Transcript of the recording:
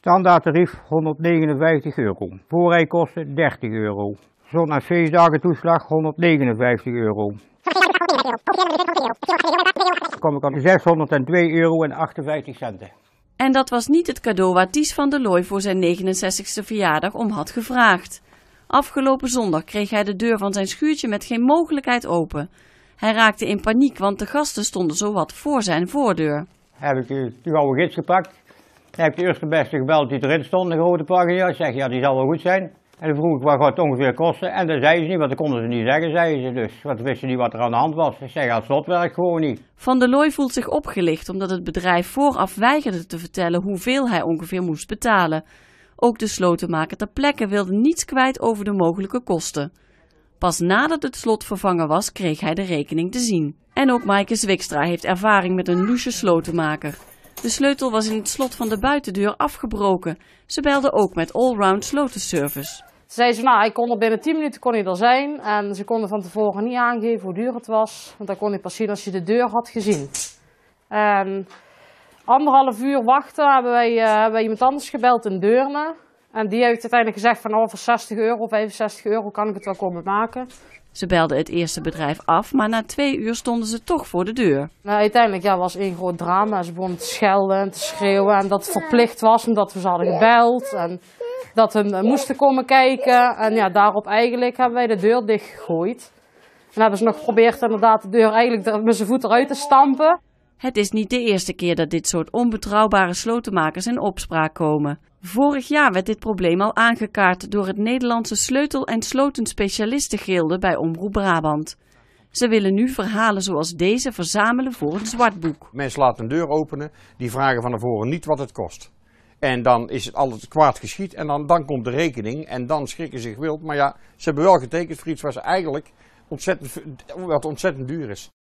Standaard tarief 159 euro. Voorrijkosten 30 euro. Zon- feestdagen toeslag 159 euro. Kom ik aan 602 euro en 58 centen. En dat was niet het cadeau waar Ties van der Looy voor zijn 69ste verjaardag om had gevraagd. Afgelopen zondag kreeg hij de deur van zijn schuurtje met geen mogelijkheid open. Hij raakte in paniek, want de gasten stonden zowat voor zijn voordeur. Heb ik de, oude gids gepakt, dan heb de eerste beste gebeld die erin stond, een grote pagina. Zeg zeg, ja, die zal wel goed zijn. En vroeg ik, wat gaat het ongeveer kosten? En dat zeiden ze niet, want dat konden ze niet zeggen, zeiden ze dus. Want wisten niet wat er aan de hand was. Ik zei ja, het slotwerk gewoon niet. Van der Looy voelt zich opgelicht omdat het bedrijf vooraf weigerde te vertellen hoeveel hij ongeveer moest betalen. Ook de slotenmaker ter plekke wilde niets kwijt over de mogelijke kosten. Pas nadat het slot vervangen was, kreeg hij de rekening te zien. En ook Maaike Zwikstra heeft ervaring met een loesje slotenmaker. De sleutel was in het slot van de buitendeur afgebroken. Ze belden ook met Allround Slotenservice. Zei ze, nou, ik kon er binnen 10 minuten kon hij er zijn. En ze konden van tevoren niet aangeven hoe duur het was. Want dan kon ik pas zien als je de deur had gezien. En ehm, anderhalf uur wachten hebben wij, eh, hebben iemand anders gebeld in Deurne. En die heeft uiteindelijk gezegd van over 60 euro, 65 euro kan ik het wel komen maken. Ze belden het eerste bedrijf af, maar na twee uur stonden ze toch voor de deur. Nou, uiteindelijk ja, was één groot drama. Ze begonnen te schelden en te schreeuwen. En dat het verplicht was omdat we ze hadden gebeld. En dat we moesten komen kijken. En ja, daarop eigenlijk hebben wij de deur dichtgegooid. En hebben ze nog geprobeerd inderdaad de deur eigenlijk met zijn voet eruit te stampen. Het is niet de eerste keer dat dit soort onbetrouwbare slotenmakers in opspraak komen. Vorig jaar werd dit probleem al aangekaart door het Nederlandse Sleutel- en Slotenspecialistengilde bij Omroep Brabant. Ze willen nu verhalen zoals deze verzamelen voor het zwartboek. Mensen laten een deur openen, die vragen van tevoren niet wat het kost. En dan is het altijd kwaad geschied en dan, dan komt de rekening en dan schrikken ze zich wild. Maar ja, ze hebben wel getekend voor iets waar eigenlijk ontzettend, wat ontzettend duur is.